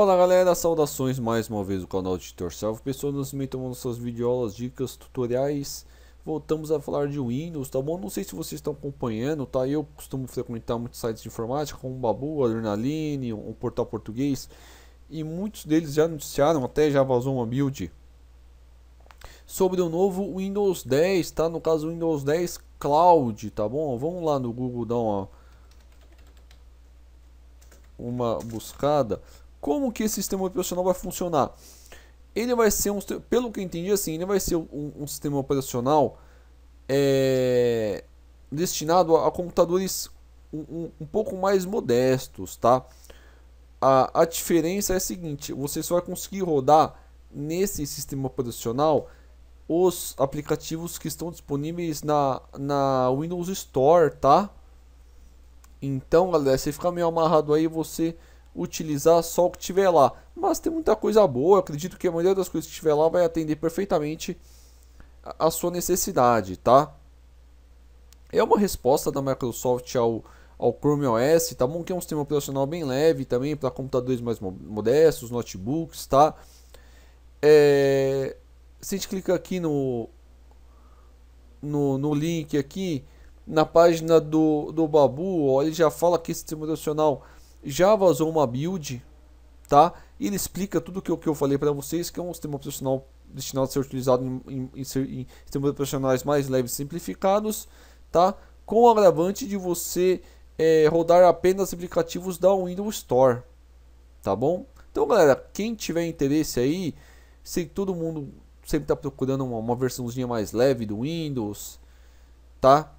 Fala galera, saudações mais uma vez do canal de Salvo Self, pessoas nos metam nossas videoaulas, dicas, tutoriais, voltamos a falar de Windows, tá bom? Não sei se vocês estão acompanhando, tá? Eu costumo frequentar muitos sites de informática, como o Babu, Adrenaline, um portal português, e muitos deles já anunciaram, até já vazou uma build, sobre o novo Windows 10, tá? No caso, Windows 10 Cloud, tá bom? Vamos lá no Google dar uma, uma buscada como que esse sistema operacional vai funcionar? Ele vai ser um, pelo que eu entendi assim, ele vai ser um, um sistema operacional é, destinado a, a computadores um, um, um, pouco mais modestos, tá? A, a diferença é a seguinte: você só vai conseguir rodar nesse sistema operacional os aplicativos que estão disponíveis na, na Windows Store, tá? Então, galera, você fica meio amarrado aí, você utilizar só o que tiver lá. Mas tem muita coisa boa, acredito que a maioria das coisas que tiver lá vai atender perfeitamente a, a sua necessidade, tá? É uma resposta da Microsoft ao, ao Chrome OS, tá bom? Que é um sistema operacional bem leve também para computadores mais modestos, notebooks, tá? É, se a gente clica aqui no, no, no link aqui, na página do, do Babu, ó, ele já fala que esse sistema operacional já vazou uma build, tá? E ele explica tudo o que, que eu falei para vocês, que é um sistema operacional destinado a ser utilizado em, em, em, em sistemas operacionais mais leves e simplificados, tá? Com o agravante de você é, rodar apenas aplicativos da Windows Store, tá bom? Então, galera, quem tiver interesse aí, sei que todo mundo sempre está procurando uma, uma versãozinha mais leve do Windows, tá?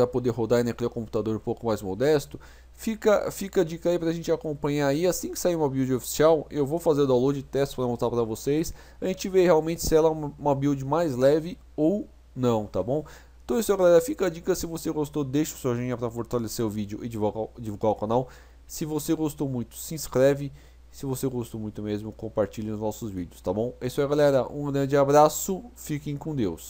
para poder rodar naquele computador um pouco mais modesto, fica, fica a dica aí para a gente acompanhar aí. Assim que sair uma build oficial, eu vou fazer download e teste para mostrar para vocês. A gente vê realmente se ela é uma, build mais leve ou não, tá bom? Então é isso galera, fica a dica, se você gostou deixa o seu joinha para fortalecer o vídeo e divulgar, divulgar o canal. Se você gostou muito, se inscreve. Se você gostou muito mesmo, compartilhe os nossos vídeos, tá bom? É isso aí galera, um grande abraço, fiquem com Deus.